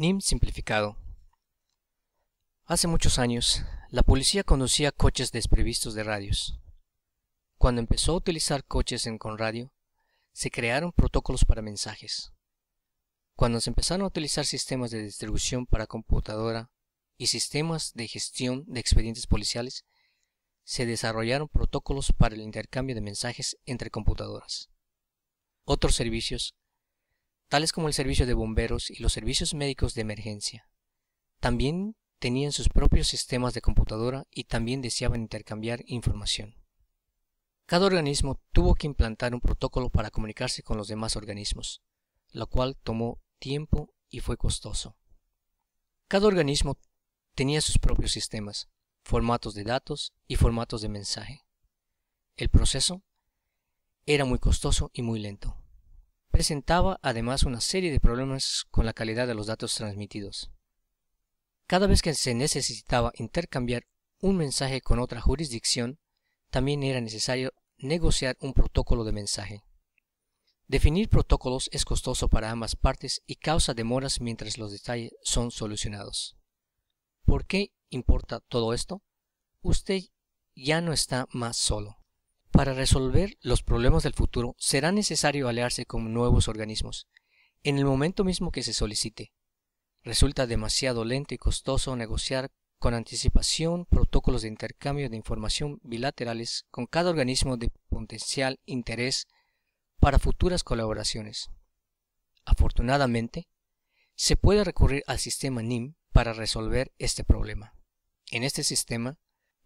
NIM simplificado. Hace muchos años, la policía conducía coches desprevistos de radios. Cuando empezó a utilizar coches en radio, se crearon protocolos para mensajes. Cuando se empezaron a utilizar sistemas de distribución para computadora y sistemas de gestión de expedientes policiales, se desarrollaron protocolos para el intercambio de mensajes entre computadoras. Otros servicios tales como el servicio de bomberos y los servicios médicos de emergencia. También tenían sus propios sistemas de computadora y también deseaban intercambiar información. Cada organismo tuvo que implantar un protocolo para comunicarse con los demás organismos, lo cual tomó tiempo y fue costoso. Cada organismo tenía sus propios sistemas, formatos de datos y formatos de mensaje. El proceso era muy costoso y muy lento presentaba además una serie de problemas con la calidad de los datos transmitidos. Cada vez que se necesitaba intercambiar un mensaje con otra jurisdicción, también era necesario negociar un protocolo de mensaje. Definir protocolos es costoso para ambas partes y causa demoras mientras los detalles son solucionados. ¿Por qué importa todo esto? Usted ya no está más solo. Para resolver los problemas del futuro será necesario aliarse con nuevos organismos, en el momento mismo que se solicite. Resulta demasiado lento y costoso negociar con anticipación protocolos de intercambio de información bilaterales con cada organismo de potencial interés para futuras colaboraciones. Afortunadamente, se puede recurrir al sistema NIM para resolver este problema. En este sistema,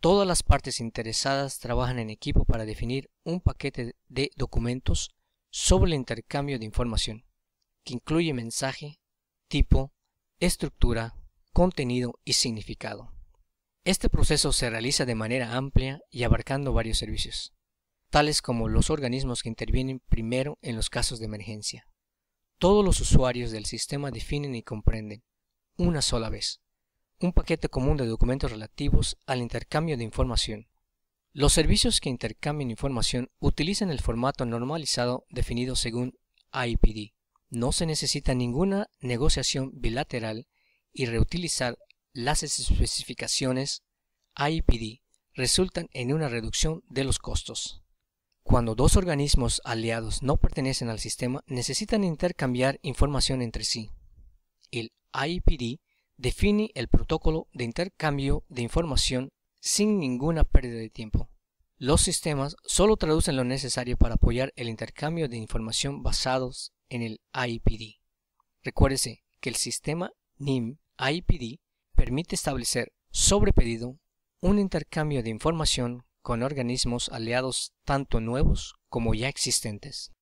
Todas las partes interesadas trabajan en equipo para definir un paquete de documentos sobre el intercambio de información, que incluye mensaje, tipo, estructura, contenido y significado. Este proceso se realiza de manera amplia y abarcando varios servicios, tales como los organismos que intervienen primero en los casos de emergencia. Todos los usuarios del sistema definen y comprenden, una sola vez, un paquete común de documentos relativos al intercambio de información. Los servicios que intercambian información utilizan el formato normalizado definido según IPD. No se necesita ninguna negociación bilateral y reutilizar las especificaciones AIPD resultan en una reducción de los costos. Cuando dos organismos aliados no pertenecen al sistema, necesitan intercambiar información entre sí. El AIPD define el protocolo de intercambio de información sin ninguna pérdida de tiempo. Los sistemas solo traducen lo necesario para apoyar el intercambio de información basados en el IPD. Recuérdese que el sistema NIM IPD permite establecer sobre pedido un intercambio de información con organismos aliados tanto nuevos como ya existentes.